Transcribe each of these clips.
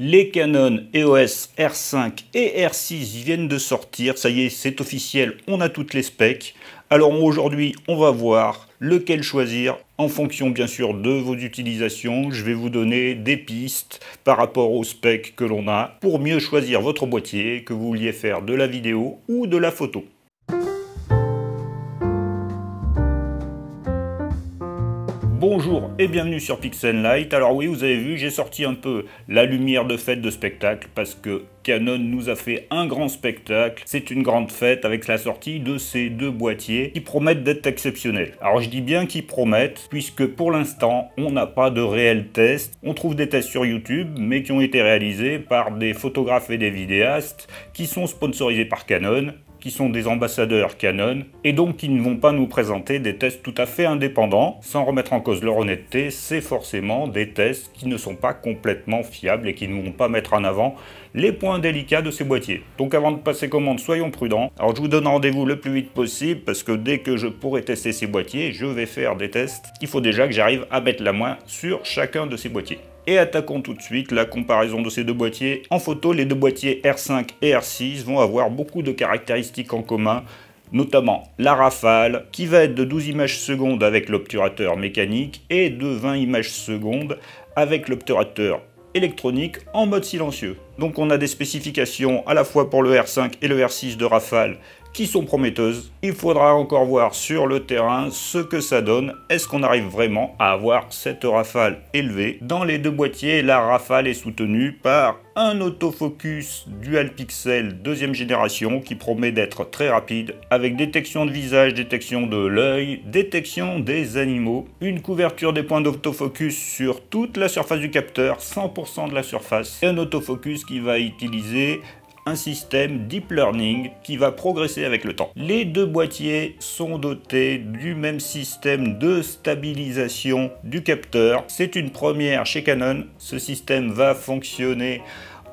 Les Canon EOS R5 et R6 viennent de sortir, ça y est, c'est officiel, on a toutes les specs. Alors aujourd'hui, on va voir lequel choisir en fonction bien sûr de vos utilisations. Je vais vous donner des pistes par rapport aux specs que l'on a pour mieux choisir votre boîtier, que vous vouliez faire de la vidéo ou de la photo. Bonjour et bienvenue sur Pixel Light. Alors oui, vous avez vu, j'ai sorti un peu la lumière de fête de spectacle parce que Canon nous a fait un grand spectacle. C'est une grande fête avec la sortie de ces deux boîtiers qui promettent d'être exceptionnels. Alors je dis bien qu'ils promettent puisque pour l'instant on n'a pas de réel tests. On trouve des tests sur YouTube mais qui ont été réalisés par des photographes et des vidéastes qui sont sponsorisés par Canon qui sont des ambassadeurs Canon, et donc qui ne vont pas nous présenter des tests tout à fait indépendants, sans remettre en cause leur honnêteté, c'est forcément des tests qui ne sont pas complètement fiables et qui ne vont pas mettre en avant les points délicats de ces boîtiers. Donc avant de passer commande, soyons prudents. Alors je vous donne rendez-vous le plus vite possible, parce que dès que je pourrai tester ces boîtiers, je vais faire des tests. Il faut déjà que j'arrive à mettre la main sur chacun de ces boîtiers. Et attaquons tout de suite la comparaison de ces deux boîtiers. En photo, les deux boîtiers R5 et R6 vont avoir beaucoup de caractéristiques en commun, notamment la rafale qui va être de 12 images secondes avec l'obturateur mécanique et de 20 images secondes avec l'obturateur électronique en mode silencieux. Donc on a des spécifications à la fois pour le R5 et le R6 de rafale sont prometteuses. Il faudra encore voir sur le terrain ce que ça donne. Est-ce qu'on arrive vraiment à avoir cette rafale élevée Dans les deux boîtiers, la rafale est soutenue par un autofocus dual pixel deuxième génération qui promet d'être très rapide avec détection de visage, détection de l'œil, détection des animaux, une couverture des points d'autofocus sur toute la surface du capteur, 100% de la surface, et un autofocus qui va utiliser un système deep learning qui va progresser avec le temps. Les deux boîtiers sont dotés du même système de stabilisation du capteur. C'est une première chez Canon. Ce système va fonctionner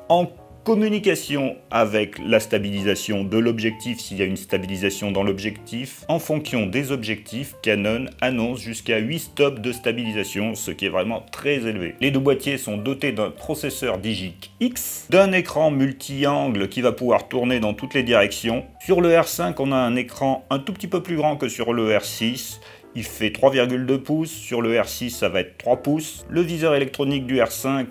en communication avec la stabilisation de l'objectif, s'il y a une stabilisation dans l'objectif. En fonction des objectifs, Canon annonce jusqu'à 8 stops de stabilisation, ce qui est vraiment très élevé. Les deux boîtiers sont dotés d'un processeur Digic X, d'un écran multi-angle qui va pouvoir tourner dans toutes les directions. Sur le R5, on a un écran un tout petit peu plus grand que sur le R6 il fait 3,2 pouces, sur le R6 ça va être 3 pouces. Le viseur électronique du R5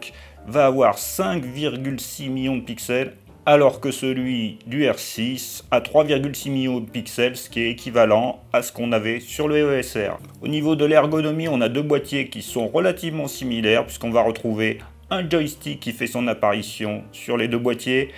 va avoir 5,6 millions de pixels, alors que celui du R6 a 3,6 millions de pixels, ce qui est équivalent à ce qu'on avait sur le e R. Au niveau de l'ergonomie, on a deux boîtiers qui sont relativement similaires, puisqu'on va retrouver un joystick qui fait son apparition sur les deux boîtiers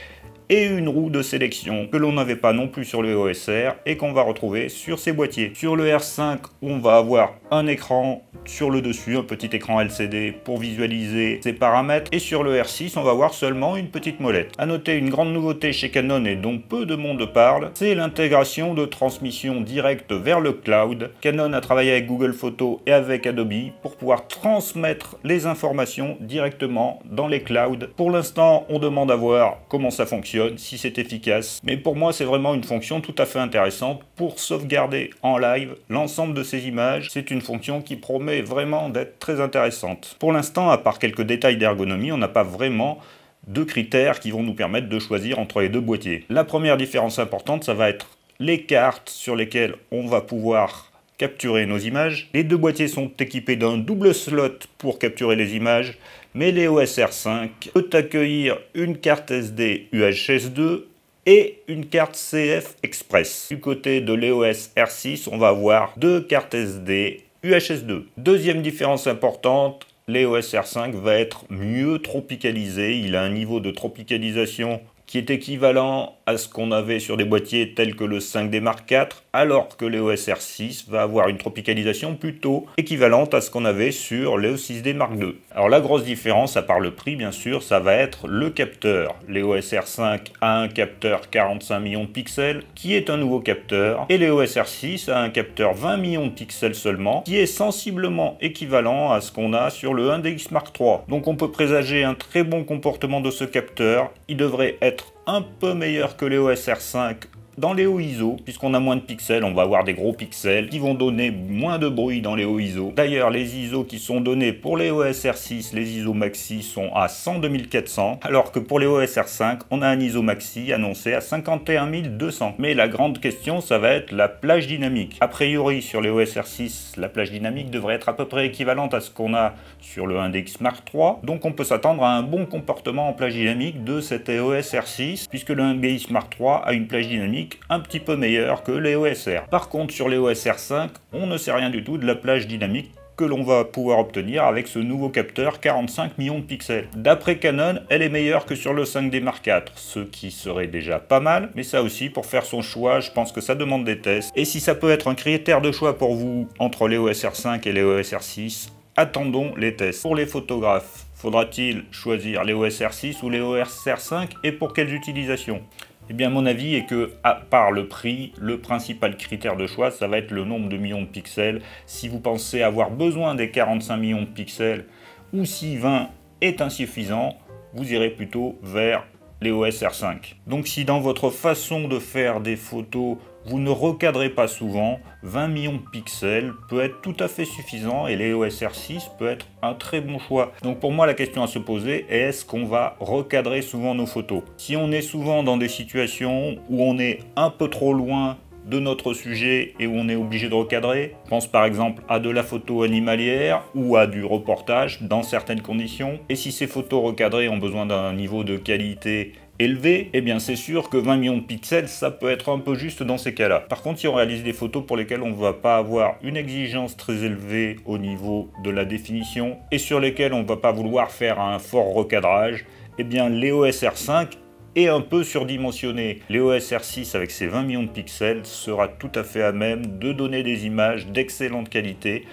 et une roue de sélection que l'on n'avait pas non plus sur le OSR e et qu'on va retrouver sur ces boîtiers. Sur le R5, on va avoir un écran sur le dessus, un petit écran LCD pour visualiser ses paramètres. Et sur le R6, on va voir seulement une petite molette. A noter une grande nouveauté chez Canon et dont peu de monde parle, c'est l'intégration de transmission directe vers le cloud. Canon a travaillé avec Google Photos et avec Adobe pour pouvoir transmettre les informations directement dans les clouds. Pour l'instant, on demande à voir comment ça fonctionne, si c'est efficace. Mais pour moi, c'est vraiment une fonction tout à fait intéressante pour sauvegarder en live l'ensemble de ces images. C'est une fonction qui promet vraiment d'être très intéressante. Pour l'instant, à part quelques détails d'ergonomie, on n'a pas vraiment de critères qui vont nous permettre de choisir entre les deux boîtiers. La première différence importante, ça va être les cartes sur lesquelles on va pouvoir capturer nos images. Les deux boîtiers sont équipés d'un double slot pour capturer les images, mais l'EOS 5 peut accueillir une carte SD UHS-2 et une carte CF Express. Du côté de l'EOS R6, on va avoir deux cartes SD UHS2, deuxième différence importante, leosr 5 va être mieux tropicalisé. Il a un niveau de tropicalisation qui est équivalent à ce qu'on avait sur des boîtiers tels que le 5D Mark IV, alors que l'EOS R6 va avoir une tropicalisation plutôt équivalente à ce qu'on avait sur l'EOS 6D Mark II. Alors la grosse différence, à part le prix bien sûr, ça va être le capteur. les R5 a un capteur 45 millions de pixels, qui est un nouveau capteur, et l'EOS R6 a un capteur 20 millions de pixels seulement, qui est sensiblement équivalent à ce qu'on a sur le 1DX Mark III. Donc on peut présager un très bon comportement de ce capteur, il devrait être un peu meilleur que les OSR5 dans les hauts ISO, puisqu'on a moins de pixels, on va avoir des gros pixels qui vont donner moins de bruit dans les hauts ISO. D'ailleurs, les ISO qui sont donnés pour les OSR6, les ISO maxi sont à 102.400. alors que pour les OSR5, on a un ISO maxi annoncé à 51 200. Mais la grande question, ça va être la plage dynamique. A priori, sur les OSR6, la plage dynamique devrait être à peu près équivalente à ce qu'on a sur le Index Mark III, donc on peut s'attendre à un bon comportement en plage dynamique de cet OSR6, puisque le Index Mark III a une plage dynamique un petit peu meilleur que les OSR. Par contre, sur les OSR 5, on ne sait rien du tout de la plage dynamique que l'on va pouvoir obtenir avec ce nouveau capteur 45 millions de pixels. D'après Canon, elle est meilleure que sur le 5D Mark IV, ce qui serait déjà pas mal, mais ça aussi, pour faire son choix, je pense que ça demande des tests. Et si ça peut être un critère de choix pour vous entre les OSR 5 et les OSR 6, attendons les tests. Pour les photographes, faudra-t-il choisir les OSR 6 ou les OSR 5 et pour quelles utilisations eh bien, mon avis est que, à part le prix, le principal critère de choix, ça va être le nombre de millions de pixels. Si vous pensez avoir besoin des 45 millions de pixels, ou si 20 est insuffisant, vous irez plutôt vers les OS R5. Donc si dans votre façon de faire des photos, vous ne recadrez pas souvent, 20 millions de pixels peut être tout à fait suffisant et l'EOS R6 peut être un très bon choix. Donc pour moi la question à se poser est est-ce qu'on va recadrer souvent nos photos Si on est souvent dans des situations où on est un peu trop loin de notre sujet et où on est obligé de recadrer. pense par exemple à de la photo animalière ou à du reportage dans certaines conditions. Et si ces photos recadrées ont besoin d'un niveau de qualité élevé, eh bien c'est sûr que 20 millions de pixels, ça peut être un peu juste dans ces cas-là. Par contre, si on réalise des photos pour lesquelles on ne va pas avoir une exigence très élevée au niveau de la définition et sur lesquelles on ne va pas vouloir faire un fort recadrage, eh bien l'EOS R5 est un peu surdimensionné. L'EOS R6 avec ses 20 millions de pixels sera tout à fait à même de donner des images d'excellente qualité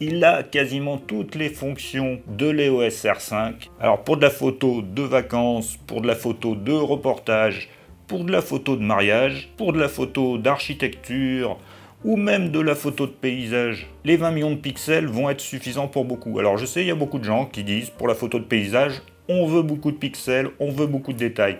il a quasiment toutes les fonctions de l'EOS R5. Alors pour de la photo de vacances, pour de la photo de reportage, pour de la photo de mariage, pour de la photo d'architecture, ou même de la photo de paysage. Les 20 millions de pixels vont être suffisants pour beaucoup. Alors je sais, il y a beaucoup de gens qui disent pour la photo de paysage, on veut beaucoup de pixels, on veut beaucoup de détails.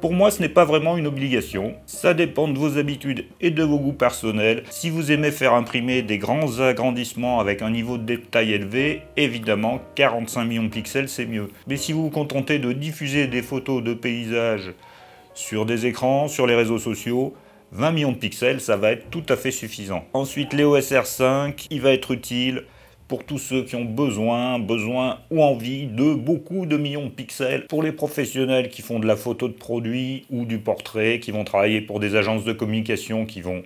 Pour moi, ce n'est pas vraiment une obligation. Ça dépend de vos habitudes et de vos goûts personnels. Si vous aimez faire imprimer des grands agrandissements avec un niveau de détail élevé, évidemment, 45 millions de pixels, c'est mieux. Mais si vous vous contentez de diffuser des photos de paysages sur des écrans, sur les réseaux sociaux, 20 millions de pixels, ça va être tout à fait suffisant. Ensuite, l'EOS R5, il va être utile pour tous ceux qui ont besoin, besoin ou envie de beaucoup de millions de pixels, pour les professionnels qui font de la photo de produit ou du portrait, qui vont travailler pour des agences de communication qui vont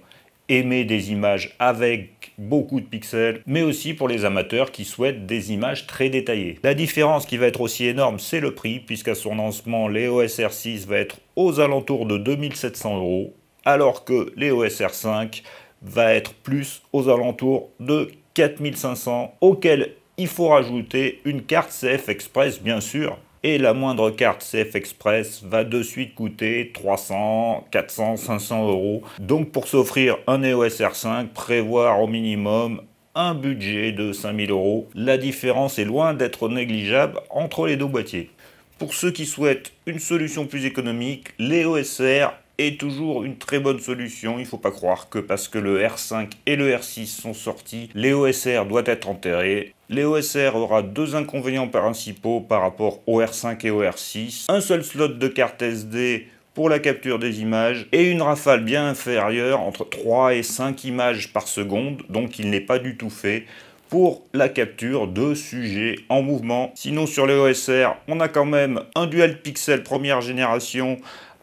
aimer des images avec beaucoup de pixels, mais aussi pour les amateurs qui souhaitent des images très détaillées. La différence qui va être aussi énorme, c'est le prix, puisqu'à son lancement, les osr 6 va être aux alentours de 2700 euros, alors que les osr 5 va être plus aux alentours de 4500 auquel il faut rajouter une carte CF Express bien sûr. Et la moindre carte CF Express va de suite coûter 300, 400, 500 euros. Donc pour s'offrir un EOS R5, prévoir au minimum un budget de 5000 euros. La différence est loin d'être négligeable entre les deux boîtiers. Pour ceux qui souhaitent une solution plus économique, les OSR est toujours une très bonne solution. Il ne faut pas croire que parce que le R5 et le R6 sont sortis, OSR doit être enterré. OSR aura deux inconvénients principaux par rapport au R5 et au R6. Un seul slot de carte SD pour la capture des images et une rafale bien inférieure entre 3 et 5 images par seconde, donc il n'est pas du tout fait pour la capture de sujets en mouvement. Sinon sur les OSR, on a quand même un dual pixel première génération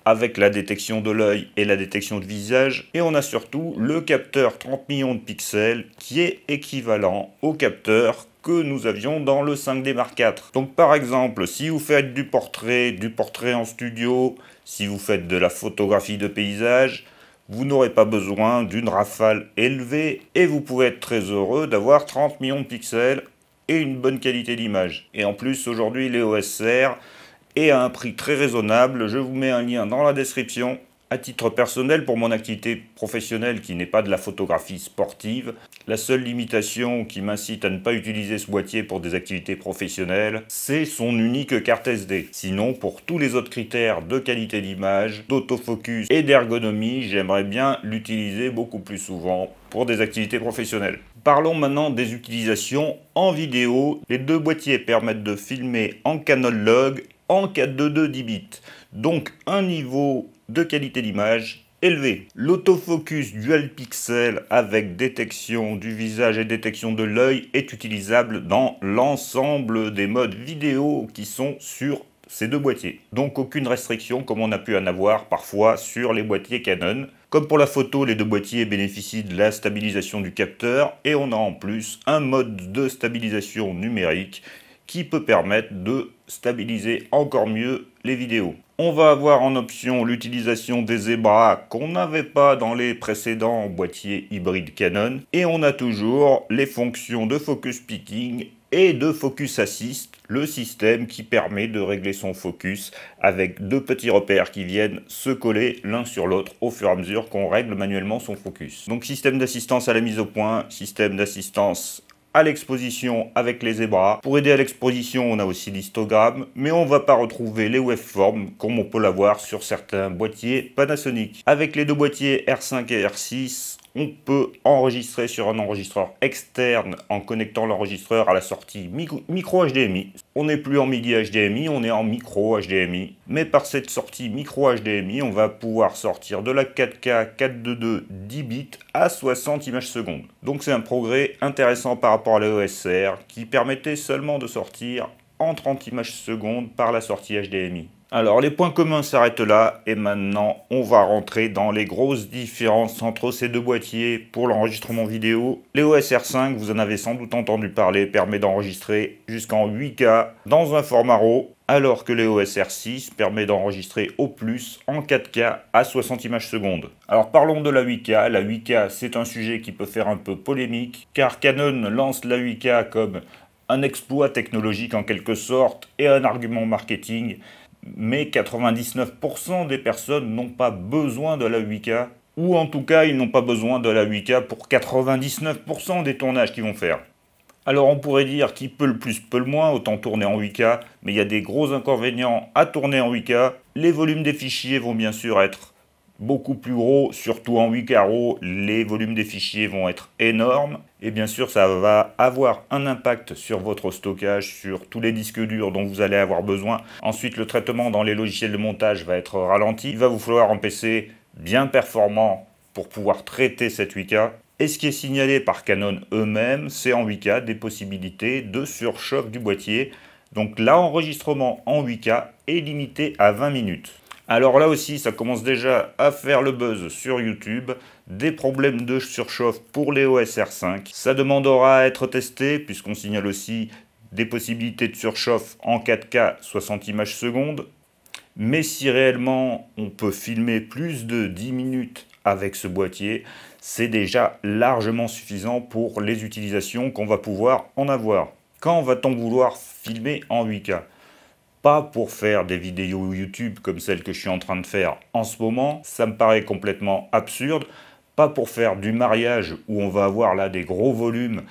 avec la détection de l'œil et la détection de visage. Et on a surtout le capteur 30 millions de pixels qui est équivalent au capteur que nous avions dans le 5D Mark IV. Donc par exemple, si vous faites du portrait, du portrait en studio, si vous faites de la photographie de paysage, vous n'aurez pas besoin d'une rafale élevée et vous pouvez être très heureux d'avoir 30 millions de pixels et une bonne qualité d'image. Et en plus, aujourd'hui, les OSR et à un prix très raisonnable. Je vous mets un lien dans la description. À titre personnel, pour mon activité professionnelle qui n'est pas de la photographie sportive, la seule limitation qui m'incite à ne pas utiliser ce boîtier pour des activités professionnelles, c'est son unique carte SD. Sinon, pour tous les autres critères de qualité d'image, d'autofocus et d'ergonomie, j'aimerais bien l'utiliser beaucoup plus souvent pour des activités professionnelles. Parlons maintenant des utilisations en vidéo. Les deux boîtiers permettent de filmer en Canon Log en 4.2.2 10 bits. Donc un niveau de qualité d'image élevé. L'autofocus dual pixel avec détection du visage et détection de l'œil est utilisable dans l'ensemble des modes vidéo qui sont sur ces deux boîtiers. Donc aucune restriction comme on a pu en avoir parfois sur les boîtiers Canon. Comme pour la photo, les deux boîtiers bénéficient de la stabilisation du capteur et on a en plus un mode de stabilisation numérique qui peut permettre de stabiliser encore mieux les vidéos. On va avoir en option l'utilisation des zébras qu'on n'avait pas dans les précédents boîtiers hybrides Canon. Et on a toujours les fonctions de focus picking et de focus assist, le système qui permet de régler son focus avec deux petits repères qui viennent se coller l'un sur l'autre au fur et à mesure qu'on règle manuellement son focus. Donc système d'assistance à la mise au point, système d'assistance à l'exposition avec les zébras. Pour aider à l'exposition, on a aussi l'histogramme, mais on va pas retrouver les waveforms comme on peut l'avoir sur certains boîtiers Panasonic. Avec les deux boîtiers R5 et R6, on peut enregistrer sur un enregistreur externe en connectant l'enregistreur à la sortie micro HDMI. On n'est plus en MIDI HDMI, on est en micro HDMI. Mais par cette sortie micro HDMI, on va pouvoir sortir de la 4K 422 10 bits à 60 images secondes. Donc c'est un progrès intéressant par rapport à l'OSR qui permettait seulement de sortir en 30 images secondes par la sortie HDMI. Alors les points communs s'arrêtent là et maintenant on va rentrer dans les grosses différences entre ces deux boîtiers pour l'enregistrement vidéo. Les R5, vous en avez sans doute entendu parler, permet d'enregistrer jusqu'en 8K dans un format RAW alors que les osr 6 permet d'enregistrer au plus en 4K à 60 images secondes. Alors parlons de la 8K. La 8K c'est un sujet qui peut faire un peu polémique car Canon lance la 8K comme un exploit technologique en quelque sorte et un argument marketing mais 99% des personnes n'ont pas besoin de la 8K, ou en tout cas ils n'ont pas besoin de la 8K pour 99% des tournages qu'ils vont faire. Alors on pourrait dire qui peut le plus peut le moins, autant tourner en 8K, mais il y a des gros inconvénients à tourner en 8K. Les volumes des fichiers vont bien sûr être beaucoup plus gros, surtout en 8 carreaux, les volumes des fichiers vont être énormes. Et bien sûr, ça va avoir un impact sur votre stockage, sur tous les disques durs dont vous allez avoir besoin. Ensuite, le traitement dans les logiciels de montage va être ralenti. Il va vous falloir un PC bien performant pour pouvoir traiter cette 8K. Et ce qui est signalé par Canon eux-mêmes, c'est en 8K des possibilités de surchauffe du boîtier. Donc l'enregistrement en 8K est limité à 20 minutes. Alors là aussi, ça commence déjà à faire le buzz sur YouTube. Des problèmes de surchauffe pour les OSR5. Ça demandera à être testé puisqu'on signale aussi des possibilités de surchauffe en 4K 60 images secondes. Mais si réellement on peut filmer plus de 10 minutes avec ce boîtier, c'est déjà largement suffisant pour les utilisations qu'on va pouvoir en avoir. Quand va-t-on vouloir filmer en 8K pas pour faire des vidéos YouTube comme celle que je suis en train de faire en ce moment, ça me paraît complètement absurde, pas pour faire du mariage où on va avoir là des gros volumes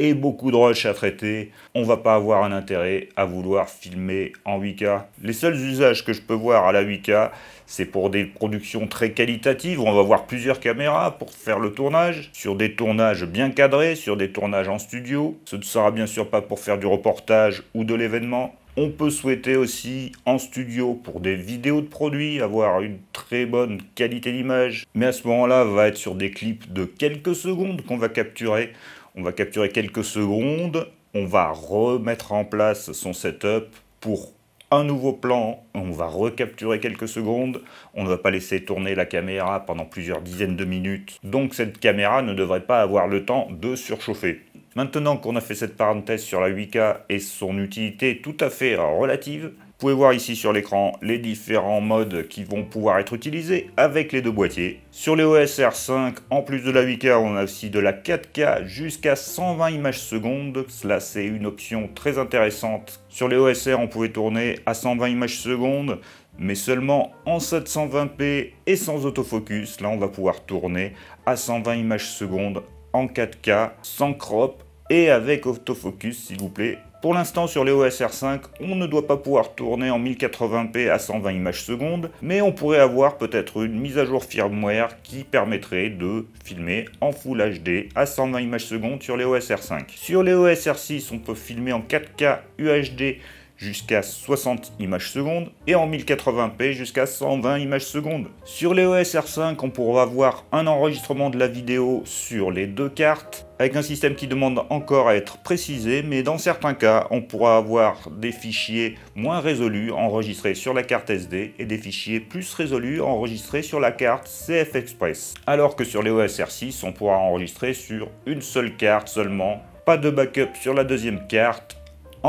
et beaucoup de rush à traiter, on va pas avoir un intérêt à vouloir filmer en 8K. Les seuls usages que je peux voir à la 8K, c'est pour des productions très qualitatives, où on va voir plusieurs caméras pour faire le tournage, sur des tournages bien cadrés, sur des tournages en studio. Ce ne sera bien sûr pas pour faire du reportage ou de l'événement, on peut souhaiter aussi en studio pour des vidéos de produits avoir une très bonne qualité d'image. Mais à ce moment-là, on va être sur des clips de quelques secondes qu'on va capturer. On va capturer quelques secondes, on va remettre en place son setup pour un nouveau plan, on va recapturer quelques secondes, on ne va pas laisser tourner la caméra pendant plusieurs dizaines de minutes, donc cette caméra ne devrait pas avoir le temps de surchauffer. Maintenant qu'on a fait cette parenthèse sur la 8K et son utilité tout à fait relative, vous pouvez voir ici sur l'écran les différents modes qui vont pouvoir être utilisés avec les deux boîtiers. Sur les OSR 5, en plus de la 8K, on a aussi de la 4K jusqu'à 120 images secondes. Cela, c'est une option très intéressante. Sur les OSR, on pouvait tourner à 120 images secondes, mais seulement en 720p et sans autofocus. Là, on va pouvoir tourner à 120 images secondes en 4K, sans crop et avec autofocus s'il vous plaît. Pour l'instant sur les OSR 5, on ne doit pas pouvoir tourner en 1080p à 120 images secondes, mais on pourrait avoir peut-être une mise à jour firmware qui permettrait de filmer en Full HD à 120 images secondes sur les OSR 5. Sur les OSR 6, on peut filmer en 4K UHD jusqu'à 60 images secondes et en 1080p jusqu'à 120 images secondes. Sur les OSR5, on pourra avoir un enregistrement de la vidéo sur les deux cartes, avec un système qui demande encore à être précisé, mais dans certains cas, on pourra avoir des fichiers moins résolus enregistrés sur la carte SD et des fichiers plus résolus enregistrés sur la carte CF Express. Alors que sur les OSR6, on pourra enregistrer sur une seule carte seulement, pas de backup sur la deuxième carte,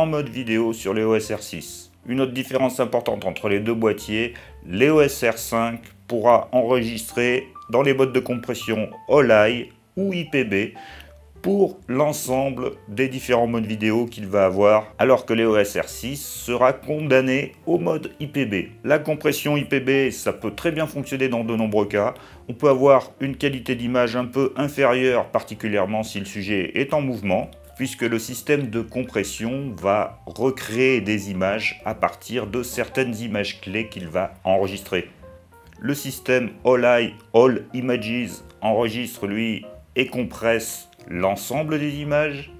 mode vidéo sur les OSR 6. Une autre différence importante entre les deux boîtiers, les OSR 5 pourra enregistrer dans les modes de compression OLI ou IPB pour l'ensemble des différents modes vidéo qu'il va avoir, alors que les osr 6 sera condamné au mode IPB. La compression IPB, ça peut très bien fonctionner dans de nombreux cas. On peut avoir une qualité d'image un peu inférieure, particulièrement si le sujet est en mouvement puisque le système de compression va recréer des images à partir de certaines images clés qu'il va enregistrer. Le système All Eye, All Images enregistre lui et compresse l'ensemble des images,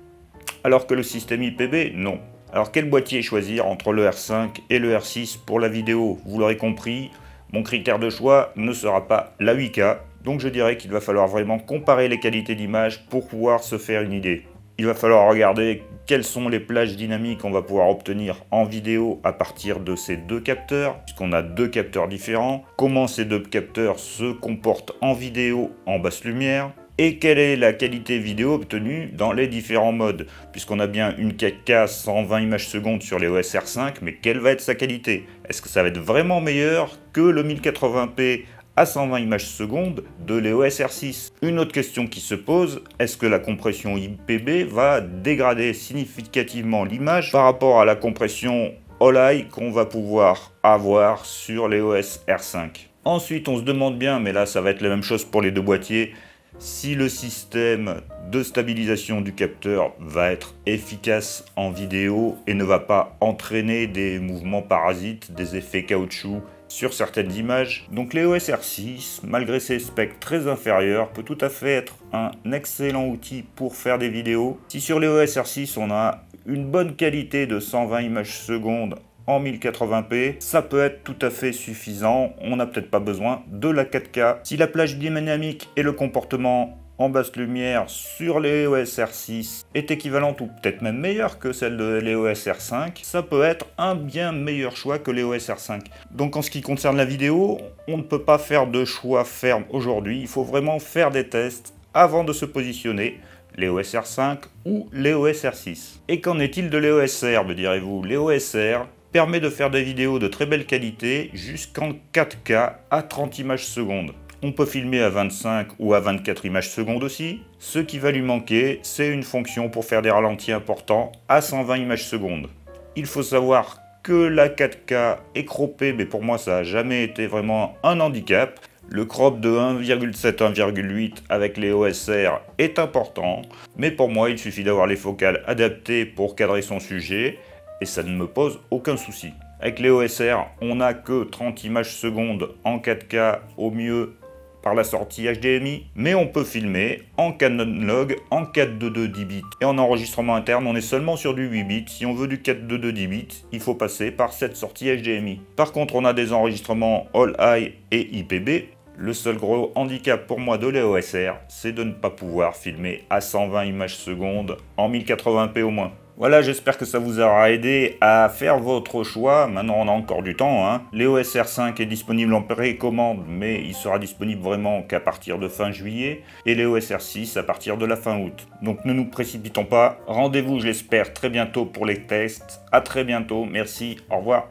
alors que le système IPB, non. Alors quel boîtier choisir entre le R5 et le R6 pour la vidéo Vous l'aurez compris, mon critère de choix ne sera pas la 8K, donc je dirais qu'il va falloir vraiment comparer les qualités d'image pour pouvoir se faire une idée. Il va falloir regarder quelles sont les plages dynamiques qu'on va pouvoir obtenir en vidéo à partir de ces deux capteurs, puisqu'on a deux capteurs différents, comment ces deux capteurs se comportent en vidéo en basse lumière, et quelle est la qualité vidéo obtenue dans les différents modes, puisqu'on a bien une 4K 120 images secondes sur les OSR5, mais quelle va être sa qualité Est-ce que ça va être vraiment meilleur que le 1080p à 120 images secondes de l'EOS R6. Une autre question qui se pose, est-ce que la compression IPB va dégrader significativement l'image par rapport à la compression all qu'on va pouvoir avoir sur l'EOS R5 Ensuite, on se demande bien, mais là ça va être la même chose pour les deux boîtiers, si le système de stabilisation du capteur va être efficace en vidéo et ne va pas entraîner des mouvements parasites, des effets caoutchouc sur certaines images. Donc les R6, malgré ses specs très inférieurs, peut tout à fait être un excellent outil pour faire des vidéos. Si sur les R6 on a une bonne qualité de 120 images secondes en 1080p, ça peut être tout à fait suffisant, on n'a peut-être pas besoin de la 4K. Si la plage dynamique et le comportement en basse lumière sur les e r 6 est équivalente ou peut-être même meilleure que celle de l'EOS-R5, e ça peut être un bien meilleur choix que l'EOS-R5. E Donc en ce qui concerne la vidéo, on ne peut pas faire de choix ferme aujourd'hui, il faut vraiment faire des tests avant de se positionner l'EOS R5 ou l'EOS R6. Et qu'en est-il de l'EOS R, me direz-vous L'EOS R permet de faire des vidéos de très belle qualité jusqu'en 4K à 30 images secondes. On peut filmer à 25 ou à 24 images secondes aussi. Ce qui va lui manquer, c'est une fonction pour faire des ralentis importants à 120 images secondes. Il faut savoir que la 4K est croppée, mais pour moi ça n'a jamais été vraiment un handicap. Le crop de 1,7-1,8 avec les OSR est important, mais pour moi il suffit d'avoir les focales adaptées pour cadrer son sujet, et ça ne me pose aucun souci. Avec les OSR, on n'a que 30 images secondes en 4K au mieux par la sortie HDMI, mais on peut filmer en Canon Log en 4.2.2 10 bits. Et en enregistrement interne, on est seulement sur du 8 bits. Si on veut du 4.2.2 10 bits, il faut passer par cette sortie HDMI. Par contre, on a des enregistrements All Eye et IPB. Le seul gros handicap pour moi de l'EOSR, c'est de ne pas pouvoir filmer à 120 images secondes en 1080p au moins. Voilà, j'espère que ça vous aura aidé à faire votre choix. Maintenant, on a encore du temps. Hein. L'EOS 5 est disponible en précommande, mais il sera disponible vraiment qu'à partir de fin juillet. Et l'EOS R6 à partir de la fin août. Donc ne nous précipitons pas. Rendez-vous, je l'espère, très bientôt pour les tests. A très bientôt. Merci. Au revoir.